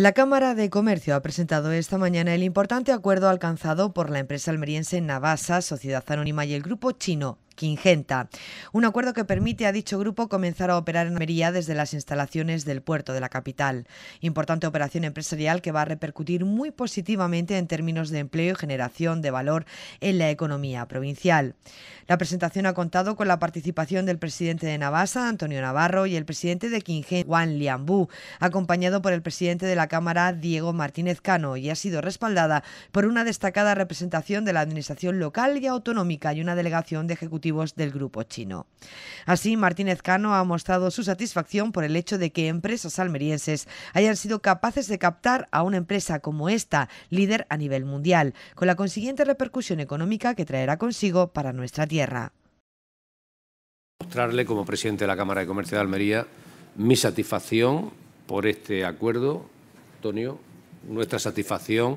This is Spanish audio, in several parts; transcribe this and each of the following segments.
La Cámara de Comercio ha presentado esta mañana el importante acuerdo alcanzado por la empresa almeriense Navasa, Sociedad Anónima y el grupo chino Quingenta. Un acuerdo que permite a dicho grupo comenzar a operar en Almería desde las instalaciones del puerto de la capital. Importante operación empresarial que va a repercutir muy positivamente en términos de empleo y generación de valor en la economía provincial. La presentación ha contado con la participación del presidente de Navasa, Antonio Navarro, y el presidente de Quingenta, Juan Liambú, acompañado por el presidente de la Cámara, Diego Martínez Cano, y ha sido respaldada por una destacada representación de la Administración local y autonómica y una delegación de ejecutivos del grupo chino. Así, Martínez Cano ha mostrado su satisfacción por el hecho de que empresas almerienses hayan sido capaces de captar a una empresa como esta, líder a nivel mundial, con la consiguiente repercusión económica que traerá consigo para nuestra tierra. Mostrarle como presidente de la Cámara de Comercio de Almería mi satisfacción por este acuerdo, Antonio, nuestra satisfacción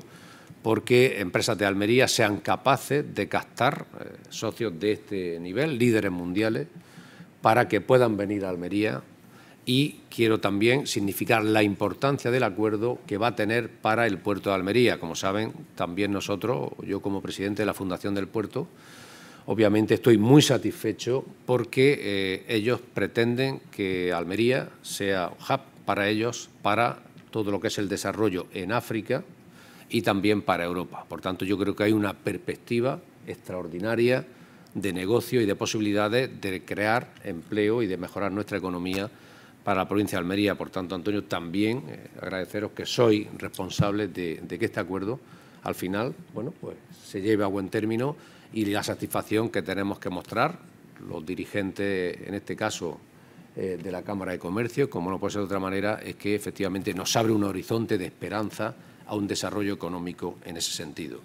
porque empresas de Almería sean capaces de captar eh, socios de este nivel, líderes mundiales, para que puedan venir a Almería. Y quiero también significar la importancia del acuerdo que va a tener para el puerto de Almería. Como saben, también nosotros, yo como presidente de la Fundación del Puerto, obviamente estoy muy satisfecho porque eh, ellos pretenden que Almería sea hub para ellos, para todo lo que es el desarrollo en África, y también para Europa. Por tanto, yo creo que hay una perspectiva extraordinaria de negocio y de posibilidades de crear empleo y de mejorar nuestra economía para la provincia de Almería. Por tanto, Antonio, también eh, agradeceros que soy responsable de, que este acuerdo al final bueno, pues, se lleve a buen término y la satisfacción que tenemos que mostrar los dirigentes, en este caso eh, de la Cámara de Comercio, como no puede ser de otra manera, es que efectivamente nos abre un horizonte de esperanza a un desarrollo económico en ese sentido.